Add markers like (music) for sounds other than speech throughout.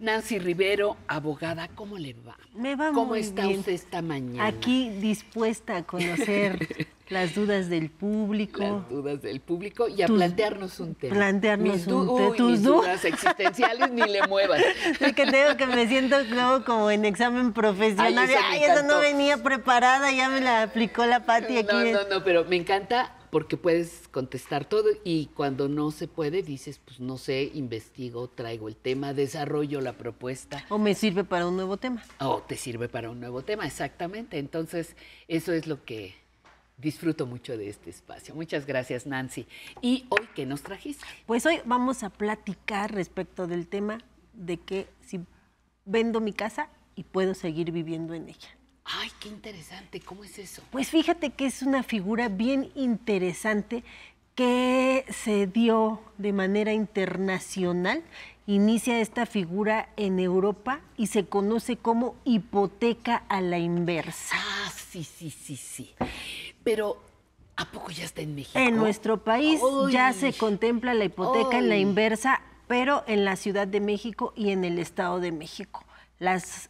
Nancy Rivero, abogada, ¿cómo le va? Me va ¿Cómo está usted esta mañana? Aquí dispuesta a conocer (laughs) las dudas del público. Las dudas del público y a plantearnos un tema. Plantearnos mis un tema. Tus mis dudas existenciales ni le muevas. (laughs) Es que tengo que me siento luego como en examen profesional. Ay, eso, no venía preparada, ya me la aplicó la Pati aquí. No, no, no, pero me encanta porque puedes contestar todo y cuando no se puede dices, pues no sé, investigo, traigo el tema, desarrollo la propuesta. O me sirve para un nuevo tema. O te sirve para un nuevo tema, exactamente. Entonces, eso es lo que disfruto mucho de este espacio. Muchas gracias, Nancy. ¿Y hoy qué nos trajiste? Pues hoy vamos a platicar respecto del tema de que si vendo mi casa y puedo seguir viviendo en ella. Ay, qué interesante, ¿cómo es eso? Pues fíjate que es una figura bien interesante que se dio de manera internacional. Inicia esta figura en Europa y se conoce como hipoteca a la inversa. Ah, sí, sí, sí, sí. Pero ¿A poco ya está en México? En nuestro país ya se contempla la hipoteca en la inversa, pero en la Ciudad de México y en el Estado de México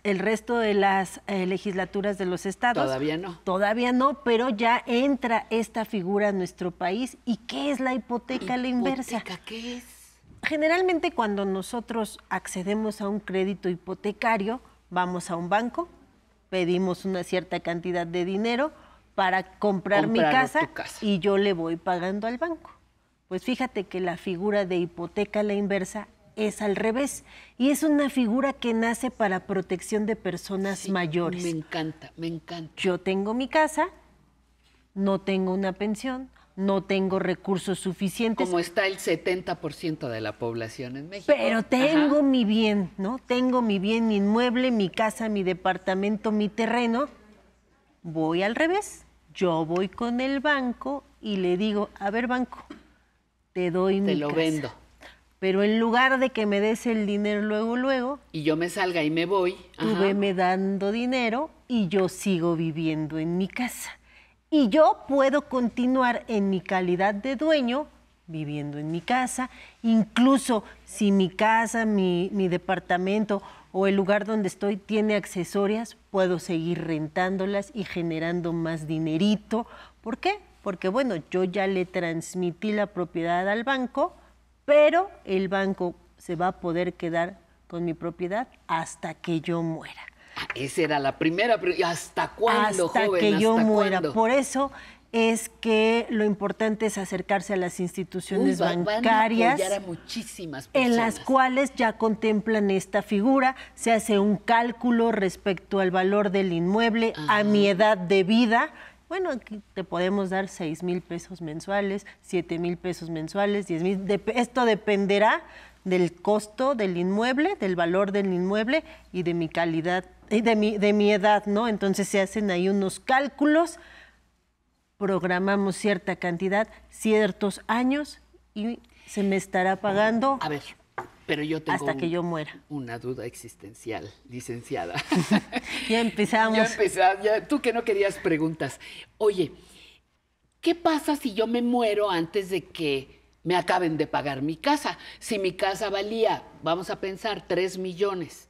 el resto de las eh, legislaturas de los estados. Todavía no. Todavía no, pero ya entra esta figura en nuestro país. ¿Y qué es la hipoteca, a la inversa? ¿Qué es? Generalmente cuando nosotros accedemos a un crédito hipotecario, vamos a un banco, pedimos una cierta cantidad de dinero para comprar mi casa, y yo le voy pagando al banco. Pues fíjate que la figura de hipoteca a la inversa es al revés y es una figura que nace para protección de personas mayores. Me encanta, me encanta. Yo tengo mi casa, no tengo una pensión, no tengo recursos suficientes. Como está el 70% de la población en México. Pero tengo mi bien, ¿no? Tengo mi bien, mi inmueble, mi casa, mi departamento, mi terreno. Voy al revés. Yo voy con el banco y le digo, a ver banco, te doy te mi Te lo vendo. Pero en lugar de que me des el dinero luego, luego. Y yo me salga y me voy. Tú me dando dinero y yo sigo viviendo en mi casa. Y yo puedo continuar en mi calidad de dueño viviendo en mi casa, incluso si mi casa, mi, mi, departamento o el lugar donde estoy tiene accesorias, puedo seguir rentándolas y generando más dinerito. ¿Por qué? Porque bueno, yo ya le transmití la propiedad al banco, pero el banco se va a poder quedar con mi propiedad hasta que yo muera. Esa era la primera, ¿hasta cuándo, hasta que yo muera. Por eso es que lo importante es acercarse a las instituciones bancarias muchísimas en las cuales ya contemplan esta figura, se hace un cálculo respecto al valor del inmueble, a mi edad de vida bueno, aquí te podemos dar 6 mil pesos mensuales, 7 mil pesos mensuales, 10 mil. esto dependerá del costo del inmueble, del valor del inmueble y de mi calidad, de mi, de mi edad, ¿no? Entonces se hacen ahí unos cálculos, programamos cierta cantidad, ciertos años y se me estará pagando. A ver. Pero yo tengo Una duda existencial, licenciada. (laughs) ya empezamos. Ya empezamos. tú que no querías preguntas. Oye, ¿qué pasa si yo me muero antes de que me acaben de pagar mi casa? Si mi casa valía, vamos a pensar, tres millones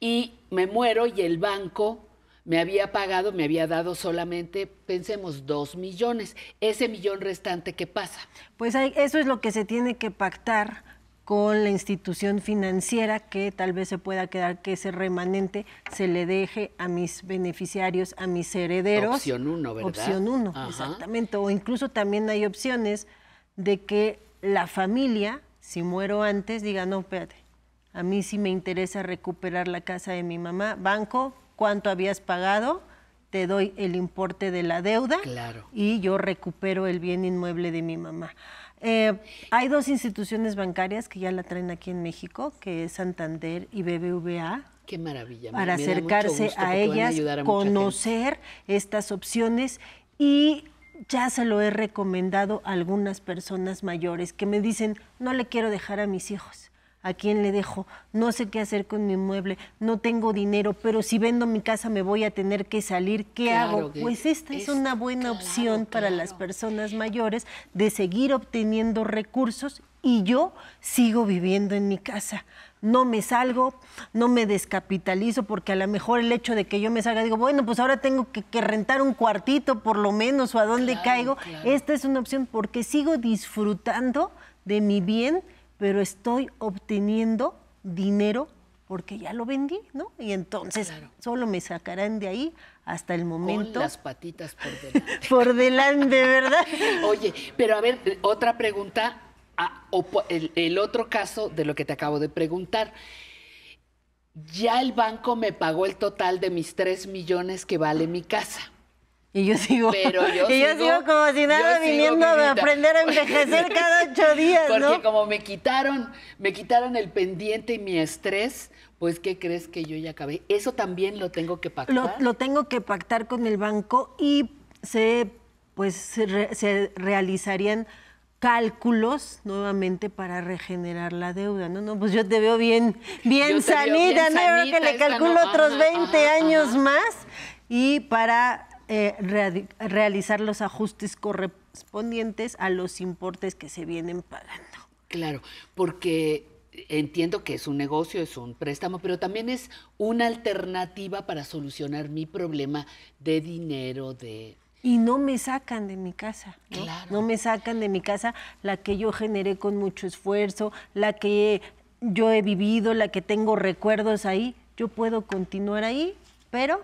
y me muero y el banco me había pagado, me había dado solamente, pensemos, 2 millones. Ese millón restante, ¿qué pasa? Pues eso es lo que se tiene que pactar con la institución financiera que tal vez se pueda quedar que ese remanente se le deje a mis beneficiarios, a mis herederos. Opción uno, ¿verdad? Opción uno, exactamente. O incluso también hay opciones de que la familia, si muero antes, diga, no, espérate, a mí sí me interesa recuperar la casa de mi mamá. Banco, ¿cuánto habías pagado? Te doy el importe de la deuda claro. y yo recupero el bien inmueble de mi mamá. Eh, hay dos instituciones bancarias que ya la traen aquí en México, que es Santander y BBVA. Qué maravilla. Para acercarse a ellas, conocer estas opciones y ya se lo he recomendado a algunas personas mayores que me dicen, no le quiero dejar a mis hijos ¿A quién le dejo? No sé qué hacer con mi mueble, no tengo dinero, pero si vendo mi casa me voy a tener que salir. ¿Qué hago? pues esta es, una buena opción para las personas mayores de seguir obteniendo recursos y yo sigo viviendo en mi casa. No me salgo, no me descapitalizo, porque a lo mejor el hecho de que yo me salga, digo, bueno, pues ahora tengo que, que rentar un cuartito por lo menos o a dónde caigo. Esta es una opción porque sigo disfrutando de mi bien pero estoy obteniendo dinero porque ya lo vendí, ¿no? Y entonces solo me sacarán de ahí hasta el momento. Con las patitas por delante. (laughs) por delante, ¿verdad? (laughs) Oye, pero a ver, otra pregunta, ah, el, el otro caso de lo que te acabo de preguntar. Ya el banco me pagó el total de mis tres millones que vale mi casa y yo sigo, (laughs) como si nada viniendo a aprender a envejecer (laughs) cada ocho días, Porque como me quitaron, me quitaron el pendiente y mi estrés, pues ¿qué crees que yo ya acabé? Eso también lo tengo que pactar. Lo, tengo que pactar con el banco y se, pues, se, realizarían cálculos nuevamente para regenerar la deuda. No, no, pues yo te veo bien, bien sanita, ¿no? que le calculo otros 20 años más y para eh, realizar los ajustes correspondientes a los importes que se vienen pagando. Claro, porque entiendo que es un negocio, es un préstamo, pero también es una alternativa para solucionar mi problema de dinero, de... Y no me sacan de mi casa, Claro. no me sacan de mi casa la que yo generé con mucho esfuerzo, la que yo he vivido, la que tengo recuerdos ahí. Yo puedo continuar ahí, pero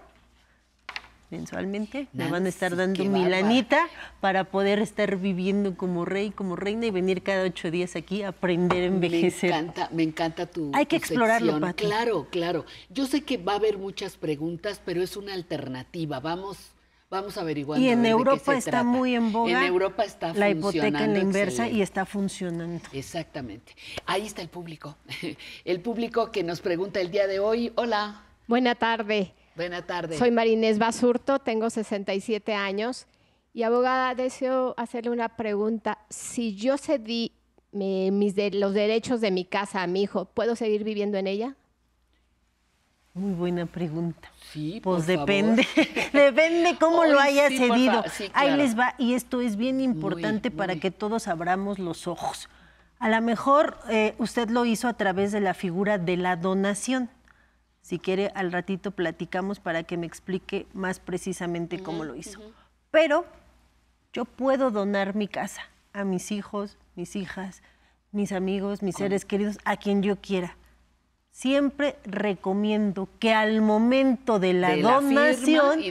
mensualmente. Me van a estar dando milanita lanita para poder estar viviendo como rey, como reina y venir cada ocho días aquí a aprender a envejecer. Me encanta, me encanta tu. Hay que explorarlo, Pati. Claro, claro. Yo sé que va a haber muchas preguntas, pero es una alternativa. Vamos. Vamos averiguando. Y en Europa está muy en boga. En Europa está la hipoteca en la inversa y está funcionando. Exactamente. Ahí está el público. (laughs) El público que nos pregunta el día de hoy. Hola. Buena tarde. Buenas tardes. Soy Marinés Basurto, tengo 67 años y abogada, deseo hacerle una pregunta. Si yo cedí mis los derechos de mi casa a mi hijo, ¿puedo seguir viviendo en ella? Muy buena pregunta. pues depende, (laughs) depende cómo lo haya cedido. Ahí les va, y esto es bien importante para que todos abramos los ojos. A lo mejor eh, usted lo hizo a través de la figura de la donación. Si quiere, al ratito platicamos para que me explique más precisamente cómo lo hizo. Pero yo puedo donar mi casa a mis hijos, mis hijas, mis amigos, mis seres queridos, a quien yo quiera. Siempre recomiendo que al momento de la donación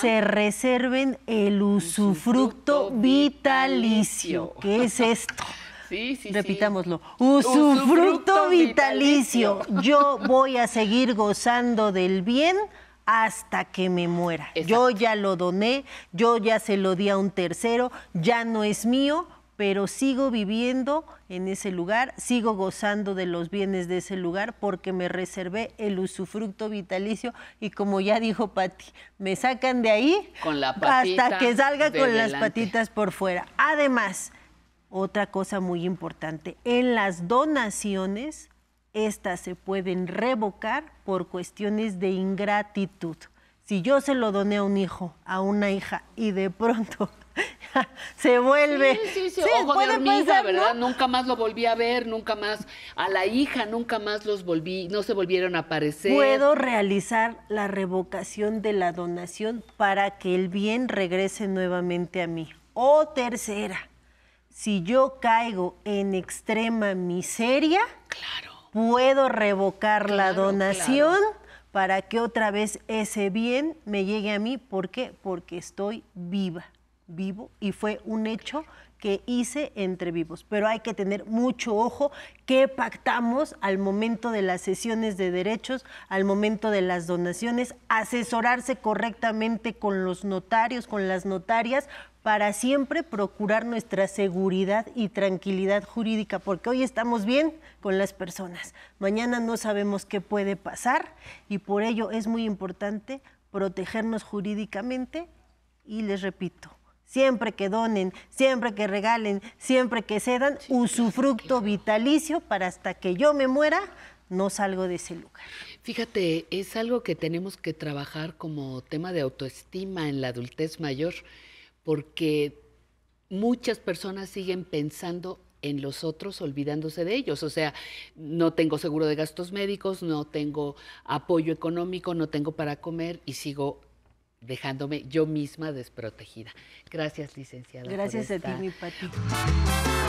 se reserven el usufructo, vitalicio, vitalicio, que es esto. (laughs) Repitámoslo. Usufructo vitalicio. Yo voy a seguir gozando del bien hasta que me muera. Yo ya lo doné, yo ya se lo di a un tercero, ya no es mío, pero sigo viviendo en ese lugar, sigo gozando de los bienes de ese lugar porque me reservé el usufructo vitalicio y como ya dijo Pati, me sacan de ahí con la hasta que salga con las patitas por fuera. Además, otra cosa muy importante, en las donaciones, estas se pueden revocar por cuestiones de ingratitud. Si yo se lo doné a un hijo, a una hija, y de pronto (laughs) se vuelve. Sí, sí, sí. ojo de ¿verdad? Nunca más lo volví a ver, nunca más. A la hija nunca más los volví, no se volvieron a aparecer. Puedo realizar la revocación de la donación para que el bien regrese nuevamente a mí. O tercera, si yo caigo en extrema miseria, claro. puedo revocar la donación para que otra vez ese bien me llegue a mí. ¿Por qué? Porque estoy viva, vivo, y fue un hecho que hice entre vivos. Pero hay que tener mucho ojo que pactamos al momento de las sesiones de derechos, al momento de las donaciones, asesorarse correctamente con los notarios, con las notarias, para siempre procurar nuestra seguridad y tranquilidad jurídica, porque hoy estamos bien con las personas, mañana no sabemos qué puede pasar y por ello es muy importante protegernos jurídicamente y les repito, siempre que donen, siempre que regalen, siempre que cedan, usufructo vitalicio para hasta que yo me muera, no salgo de ese lugar. Fíjate, es algo que tenemos que trabajar como tema de autoestima en la adultez mayor porque muchas personas siguen pensando en los otros olvidándose de ellos. O sea, no tengo seguro de gastos médicos, no tengo apoyo económico, no tengo para comer y sigo dejándome yo misma desprotegida. Gracias, licenciada. Gracias a ti, mi Pati.